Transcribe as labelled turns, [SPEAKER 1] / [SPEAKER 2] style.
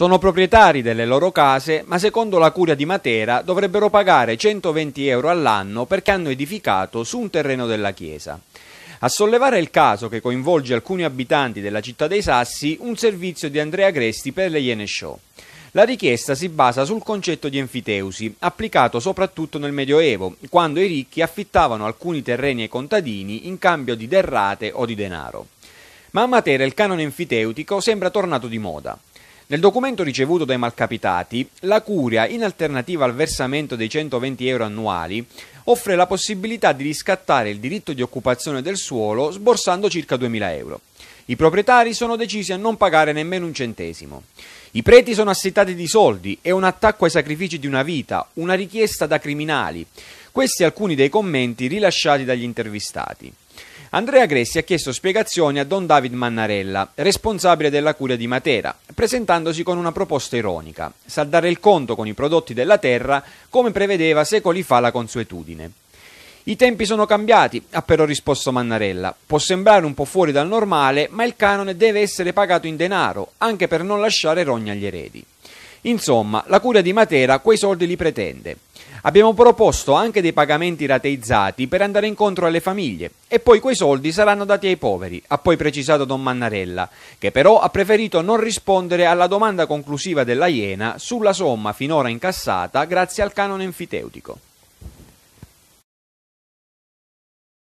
[SPEAKER 1] Sono proprietari delle loro case, ma secondo la curia di Matera dovrebbero pagare 120 euro all'anno perché hanno edificato su un terreno della chiesa. A sollevare il caso che coinvolge alcuni abitanti della città dei Sassi, un servizio di Andrea Gresti per le Iene Show. La richiesta si basa sul concetto di enfiteusi, applicato soprattutto nel Medioevo, quando i ricchi affittavano alcuni terreni ai contadini in cambio di derrate o di denaro. Ma a Matera il canone enfiteutico sembra tornato di moda. Nel documento ricevuto dai malcapitati, la Curia, in alternativa al versamento dei 120 euro annuali, offre la possibilità di riscattare il diritto di occupazione del suolo sborsando circa 2.000 euro. I proprietari sono decisi a non pagare nemmeno un centesimo. I preti sono assettati di soldi, è un attacco ai sacrifici di una vita, una richiesta da criminali. Questi alcuni dei commenti rilasciati dagli intervistati. Andrea Gressi ha chiesto spiegazioni a Don David Mannarella, responsabile della curia di Matera, presentandosi con una proposta ironica, saldare il conto con i prodotti della terra come prevedeva secoli fa la consuetudine. I tempi sono cambiati, ha però risposto Mannarella. Può sembrare un po' fuori dal normale, ma il canone deve essere pagato in denaro, anche per non lasciare rogna agli eredi. Insomma, la curia di Matera quei soldi li pretende. Abbiamo proposto anche dei pagamenti rateizzati per andare incontro alle famiglie e poi quei soldi saranno dati ai poveri, ha poi precisato Don Mannarella, che però ha preferito non rispondere alla domanda conclusiva della Iena sulla somma finora incassata grazie al canone enfiteutico.